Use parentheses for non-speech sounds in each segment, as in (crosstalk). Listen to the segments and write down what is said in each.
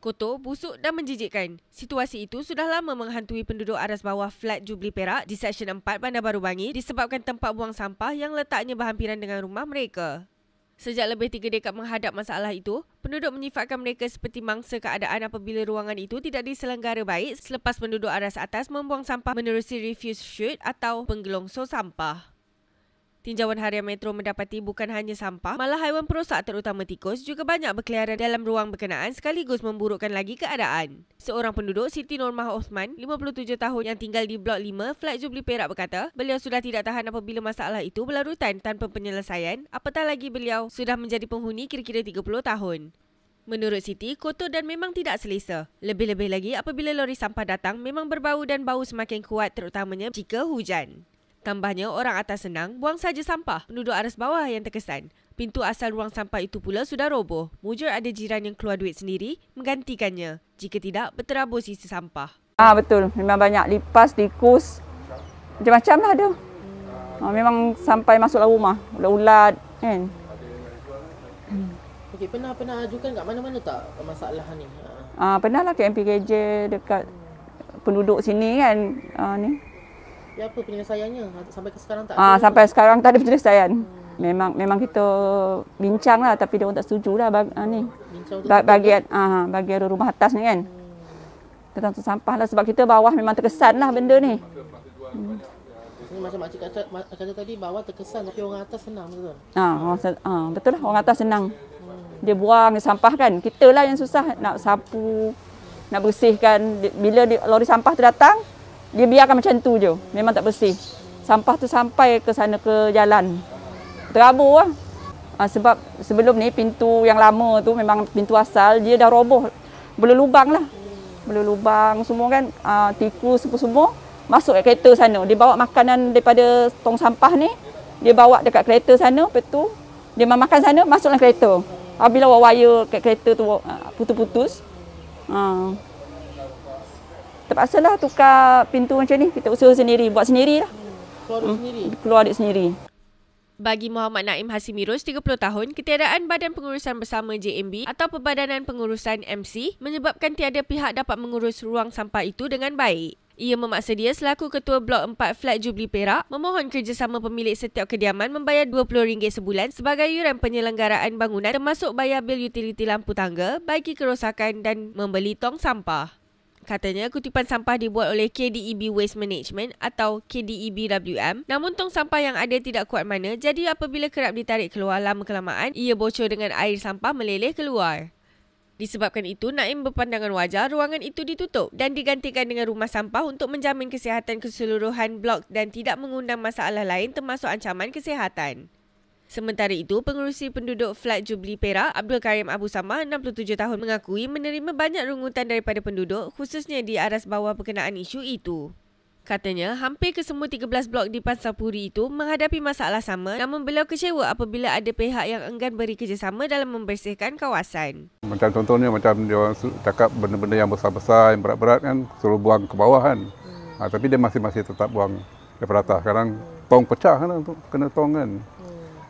Kotor, busuk dan menjijikkan. Situasi itu sudah lama menghantui penduduk aras bawah flat Jubli Perak di Seksyen 4 Bandar Baru Bangi disebabkan tempat buang sampah yang letaknya berhampiran dengan rumah mereka. Sejak lebih tiga dekat menghadap masalah itu, penduduk menyifatkan mereka seperti mangsa keadaan apabila ruangan itu tidak diselenggara baik selepas penduduk aras atas membuang sampah menerusi refuse chute atau penggelongso sampah. Tinjauan harian Metro mendapati bukan hanya sampah, malah haiwan perosak terutama tikus juga banyak berkeliaran dalam ruang berkenaan sekaligus memburukkan lagi keadaan. Seorang penduduk, Siti Normah Osman, 57 tahun yang tinggal di Blok 5, Flat Jubli Perak berkata, beliau sudah tidak tahan apabila masalah itu berlarutan tanpa penyelesaian, apatah lagi beliau sudah menjadi penghuni kira-kira 30 tahun. Menurut Siti, kotor dan memang tidak selesa. Lebih-lebih lagi apabila lori sampah datang memang berbau dan bau semakin kuat terutamanya jika hujan. Tambahnya, orang atas senang buang saja sampah. Penduduk aras bawah yang terkesan. Pintu asal ruang sampah itu pula sudah roboh. Mujur ada jiran yang keluar duit sendiri menggantikannya. Jika tidak, berterabur sisi sampah. Ah ha, betul. Memang banyak lipas, tikus. Macam-macam lah ada. Ha, ah, memang sampai masuklah rumah. Ulat-ulat kan. Okay, pernah pernah ajukan kat mana-mana tak masalah ni? Ah ha, pernah lah ke MPKJ dekat penduduk sini kan. Ah ha, ni. Ya apa penyelesaiannya ha, sampai ke sekarang tak ah sampai ke? sekarang tak ada penyelesaian hmm. memang memang kita bincang lah tapi dia orang tak setuju lah bag, ah, ni oh, bag, bagian ah ha, bagian rumah atas ni kan hmm. tentang sampah lah sebab kita bawah memang terkesan lah benda ni hmm. Ini macam makcik kata, kata tadi bawah terkesan tapi orang atas senang betul? Ah, orang, ah, betul lah orang atas senang. Hmm. Dia buang sampah kan. Kita lah yang susah nak sapu, nak bersihkan. Bila lori sampah tu datang, dia biarkan macam tu je. Memang tak bersih. Sampah tu sampai ke sana ke jalan. Terabur lah. Ha, sebab sebelum ni pintu yang lama tu memang pintu asal dia dah roboh. Belum lubang lah. Belum lubang semua kan. Ha, ah, tikus semua-semua masuk ke kereta sana. Dia bawa makanan daripada tong sampah ni. Dia bawa dekat kereta sana. Lepas tu dia makan sana masuk dalam kereta. Ha, bila wire kat kereta tu putus-putus. Ha, terpaksalah tukar pintu macam ni. Kita usaha sendiri, buat sendiri lah. Keluar hmm. sendiri? Keluar sendiri. Bagi Muhammad Naim Hasimirus, 30 tahun, ketiadaan Badan Pengurusan Bersama JMB atau Perbadanan Pengurusan MC menyebabkan tiada pihak dapat mengurus ruang sampah itu dengan baik. Ia memaksa dia selaku ketua blok 4 flat Jubli Perak memohon kerjasama pemilik setiap kediaman membayar RM20 sebulan sebagai yuran penyelenggaraan bangunan termasuk bayar bil utiliti lampu tangga bagi kerosakan dan membeli tong sampah. Katanya kutipan sampah dibuat oleh KDEB Waste Management atau e WM. Namun tong sampah yang ada tidak kuat mana jadi apabila kerap ditarik keluar lama kelamaan ia bocor dengan air sampah meleleh keluar. Disebabkan itu, Naim berpandangan wajar ruangan itu ditutup dan digantikan dengan rumah sampah untuk menjamin kesihatan keseluruhan blok dan tidak mengundang masalah lain termasuk ancaman kesihatan. Sementara itu, pengurusi penduduk flat Jubli Perak, Abdul Karim Abu Samah, 67 tahun, mengakui menerima banyak rungutan daripada penduduk khususnya di aras bawah perkenaan isu itu. Katanya, hampir kesemua 13 blok di Puri itu menghadapi masalah sama namun beliau kecewa apabila ada pihak yang enggan beri kerjasama dalam membersihkan kawasan. Macam contohnya, macam dia orang cakap benda-benda yang besar-besar, yang berat-berat kan, suruh buang ke bawah kan. Hmm. Ha, tapi dia masih-masih tetap buang daripada atas. Sekarang tong pecah kan, kena tong kan.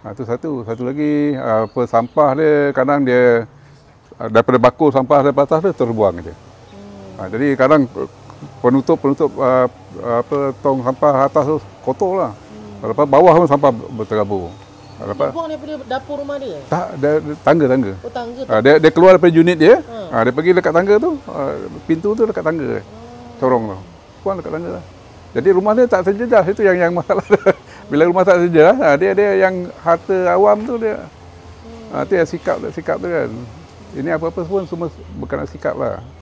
Ha, itu satu. Satu lagi, apa sampah dia kadang dia daripada bakul sampah daripada atas dia terbuang je. Hmm. Ha, jadi kadang penutup-penutup ha, apa tong sampah atas tu kotor lah. Hmm. Lepas bawah pun sampah berterabur. Ha, dia buang daripada dapur rumah dia? Tak, tangga-tangga. Oh, tangga, tangga. Ha, dia, dia keluar daripada unit dia. Ha. Ha, dia pergi dekat tangga tu. Ha, pintu tu dekat tangga. Hmm. Oh. Corong tu. Buang dekat tangga lah. Jadi rumah dia tak terjejas. Itu yang yang masalah. (laughs) bila rumah tak sejajar ha, dia dia yang harta awam tu dia hmm. ha, yang sikap sikap tu kan ini apa-apa pun semua berkenaan sikap lah